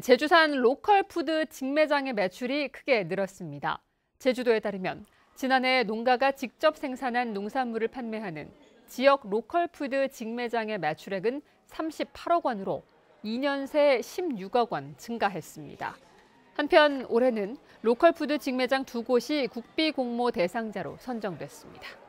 제주산 로컬 푸드 직매장의 매출이 크게 늘었습니다. 제주도에 따르면 지난해 농가가 직접 생산한 농산물을 판매하는 지역 로컬 푸드 직매장의 매출액은 38억 원으로 2년 새 16억 원 증가했습니다. 한편 올해는 로컬 푸드 직매장 두 곳이 국비 공모 대상자로 선정됐습니다.